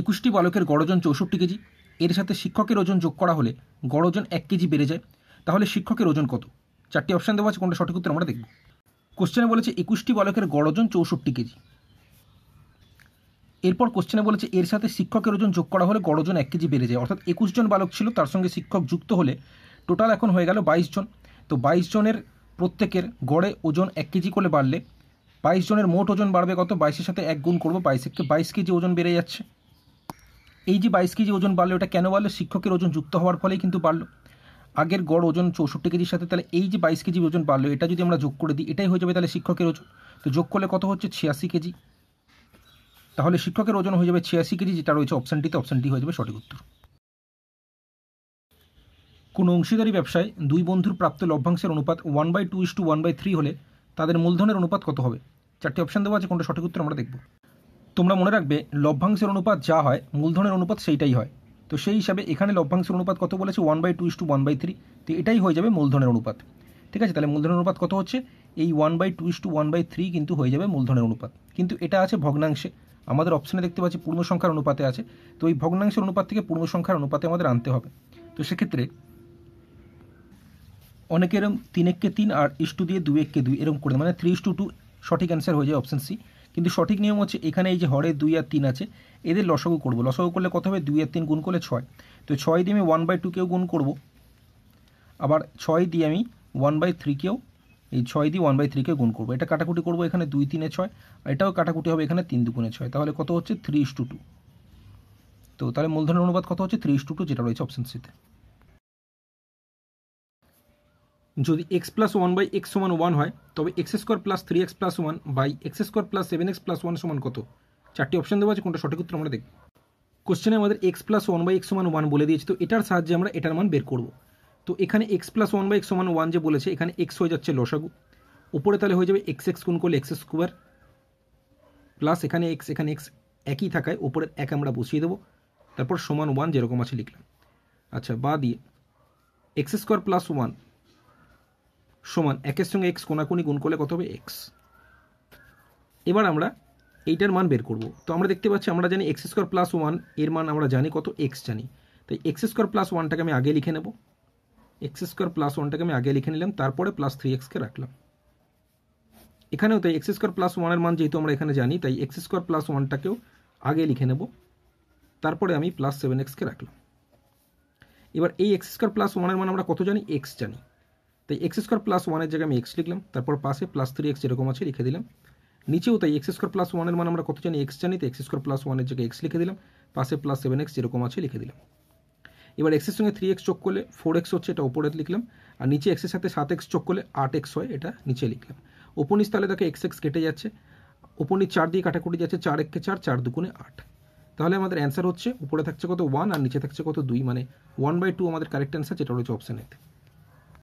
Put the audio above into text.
একুশটি বালকের গড়জন চৌষট্টি কেজি এর সাথে শিক্ষকের ওজন যোগ করা হলে গড়জন এক কেজি বেড়ে যায় তাহলে শিক্ষকের ওজন কত চারটি অপশান দেওয়া আছে কোনটা সঠিক উত্তর আমরা দেখব কোশ্চেনে বলেছে একুশটি বালকের গড়জন চৌষট্টি কেজি এরপর কোশ্চেনে বলেছে এর সাথে শিক্ষকের ওজন যোগ করা হলে গড়জন এক কেজি বেড়ে যায় অর্থাৎ একুশ জন বালক ছিল তার সঙ্গে শিক্ষক যুক্ত হলে টোটাল এখন হয়ে গেল বাইশ জন তো বাইশ জনের প্রত্যেকের গড়ে ওজন এক কেজি করে বাড়লে বাইশ জনের মোট ওজন বাড়বে কত বাইশের সাথে এক গুণ করবো বাইশ এককে বাইশ কেজি ওজন বেড়ে যাচ্ছে এই যে বাইশ কেজি ওজন বাড়লো এটা কেন বাড়লো শিক্ষকের ওজন যুক্ত হওয়ার ফলেই কিন্তু বাড়লো আগের গড় ওজন চৌষট্টি কেজির সাথে তাহলে এই যে বাইশ কেজি ওজন বাড়লো এটা যদি আমরা যোগ করে দিই এটাই হয়ে যাবে তাহলে শিক্ষকের ওজন তো যোগ করলে কত হচ্ছে ছিয়াশি কেজি তাহলে শিক্ষকের ওজন হয়ে যাবে ছিয়াশি কেজি যেটা রয়েছে অপশানটিতে অপশানটি হয়ে যাবে সঠিক উত্তর কোনো অংশীদারি ব্যবসায় দুই বন্ধুর প্রাপ্ত লভ্যাংশের অনুপাত one by two is two one by three হলে তাদের মূলধনের অনুপাত কত হবে চারটি অপশান দেওয়া আছে কোনটা সঠিক উত্তর আমরা দেখব তোমরা মনে রাখবে লভ্যাংশের অনুপাত যা হয় মূলধনের অনুপাত সেইটাই হয় তো সেই হিসাবে এখানে লভ্যাংশের অনুপাত কত বলেছে one by two is two one by three তো এটাই হয়ে যাবে মূলধনের অনুপাত ঠিক আছে তাহলে মূলধনের অনুপাত কত হচ্ছে এই one by two is two one by three কিন্তু হয়ে যাবে মূলধনের অনুপাত কিন্তু এটা আছে ভগ্নাংশে আমাদের অপশানে দেখতে পাচ্ছি পূর্ণ সংখ্যার অনুপাতে আছে তো এই ভগ্নাংশের অনুপাত থেকে পূর্ণ সংখ্যার অনুপাতে আমাদের আনতে হবে তো সেক্ষেত্রে অনেকে তিন তিন এককে তিন আর ইস টু দিয়ে দুই এককে দুই এরকম করে মানে থ্রি ইস টু টু সঠিক অ্যান্সার হয়ে যায় অপশান সি কিন্তু সঠিক নিয়ম হচ্ছে এখানে এই যে হরে দুই আর তিন আছে এদের লসাগু করবো লসাগু করলে কত হবে দুই আর তিন গুণ করলে ছয় তো ছয় দিয়ে আমি ওয়ান বাই টুকেও গুণ করব আবার ছয় দিয়ে আমি ওয়ান বাই থ্রিকেও এই ছয় দিয়ে ওয়ান বাই থ্রিকে গুণ করবো এটা কাটাকুটি করবো এখানে দুই তিনে ছয় আর এটাও কাটাকুটি হবে এখানে তিন দুগুণে ছয় তাহলে কত হচ্ছে থ্রি ইস টু টু তো তাহলে মূলধনের অনুবাদ কত হচ্ছে থ্রি ইস টু টু যেটা রয়েছে অপশন সিতে যদি x plus one by x সমান ওয়ান হয় তবে x square plus three x plus one by x square plus seven x plus one সমান কত চারটি অপশন দেওয়া আছে কোনটা সঠিক উত্তর আমরা দেখি কোশ্চেনে আমাদের x plus one by x সমান ওয়ান বলে দিয়েছে তো এটার সাহায্যে আমরা এটার মান বের করব তো এখানে x plus one by x সমান ওয়ান যে বলেছে এখানে এক্স হয়ে যাচ্ছে লসাগু উপরে তাহলে হয়ে যাবে এক্স এক্স কোন করলে এক্স স্কোয়ার প্লাস এখানে এক্স এখানে এক্স একই থাকায় উপরের এক আমরা বসিয়ে দেবো তারপর সমান ওয়ান যেরকম আছে লিখলাম আচ্ছা বা দিয়ে এক্স স্কোয়ার প্লাস ওয়ান শমন একের সঙ্গে x কোনা কোনি গুণ করলে কত হবে x এবার আমরা এটার মান বের করব তো আমরা দেখতে পাচ্ছি আমরা জানি x স্কয়ার প্লাস 1 এর মান আমরা জানি কত x জানি তাই x স্কয়ার প্লাস 1টাকে আমি আগে লিখে নেব x স্কয়ার প্লাস 1টাকে আমি আগে লিখে নিলাম তারপরে + 3x কে রাখলাম এখানে তো x স্কয়ার প্লাস 1 এর মান যেহেতু আমরা এখানে জানি তাই x স্কয়ার প্লাস 1টাকেও আগে লিখে নেব তারপরে আমি + 7x কে রাখলাম এবার এই x স্কয়ার প্লাস 1 এর মান আমরা কত জানি x জানি তাই এক্স স্কোয়ার প্লাস ওয়ানের জায়গায় আমি এক্স লিখলাম তারপর পাশে প্লাস থ্রি এক্স যেরকম আছে লিখে দিলাম নিচেও তাই এক্স স্কোয়ার প্লাস ওয়ানের মানে আমরা কত জানি এক্স জানি তো এক্স স্কোয়ার প্লাস ওয়ানের জায়গায় এক্স লিখে দিলাম পাশে প্লাস সেভেন এক্স যেরকম আছে লিখে দিলাম এবার এক্সের সঙ্গে থ্রি এক্স চোখ করলে ফোর এক্স হচ্ছে এটা ওপরে লিখলাম আর নিচে এক্সের সাথে সাত এক্স চোখ করলে আট এক্স হয় এটা নিচে লিখলাম ওপর তাহলে দেখে এক্স এক্স কেটে যাচ্ছে ওপর চার দিয়ে কাটাকুটি যাচ্ছে চার এককে চার চার দুকুনে আট তাহলে আমাদের অ্যান্সার হচ্ছে উপরে থাকছে কত ওয়ান আর নিচে থাকছে কত দুই মানে ওয়ান বাই টু আমাদের কারেক্ট অ্যান্সার যেটা রয়েছে অপশানেতে